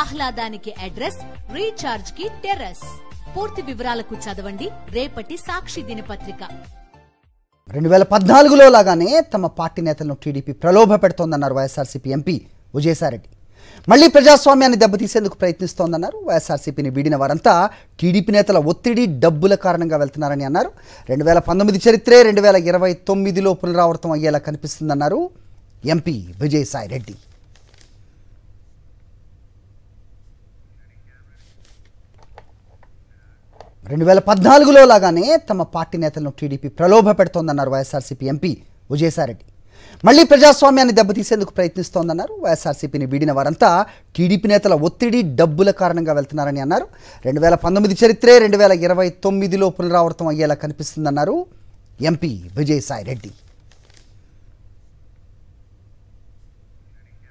ఆహ్లాదానికి address recharge కి టెర్రస్ పూర్తి వివరాలకు చదవండి రేపటి సాక్షి దినపత్రిక రెండు వేల పద్నాలుగులో లాగానే తమ పార్టీ నేతలను టీడీపీ ప్రలోభ పెడుతోందన్నారు వైఎస్ఆర్సీపీ ఎంపీ విజయసాయిరెడ్డి మళ్లీ ప్రజాస్వామ్యాన్ని దెబ్బతీసేందుకు ప్రయత్నిస్తోందన్నారు వైఎస్ఆర్సీపీని వీడిన వారంతా టీడీపీ నేతల ఒత్తిడి డబ్బుల కారణంగా వెళ్తున్నారని అన్నారు రెండు వేల పంతొమ్మిది చరిత్రే రెండు వేల ఇరవై తొమ్మిదిలో పునరావృతం అయ్యేలా కనిపిస్తుందన్నారు ఎంపీ విజయసాయిరెడ్డి రెండు వేల పద్నాలుగులో లాగానే తమ పార్టీ నేతలను టీడీపీ ప్రలోభ పెడుతోందన్నారు వైఎస్ఆర్సీపీ ఎంపీ విజయసాయిరెడ్డి మళ్ళీ ప్రజాస్వామ్యాన్ని దెబ్బతీసేందుకు ప్రయత్నిస్తోందన్నారు వైఎస్ఆర్సీపీని వీడిన వారంతా టీడీపీ నేతల ఒత్తిడి డబ్బుల కారణంగా వెళ్తున్నారని అన్నారు రెండు వేల పంతొమ్మిది చరిత్రే రెండు వేల ఇరవై తొమ్మిదిలో పునరావృతం అయ్యేలా కనిపిస్తుందన్నారు ఎంపీ విజయసాయిరెడ్డి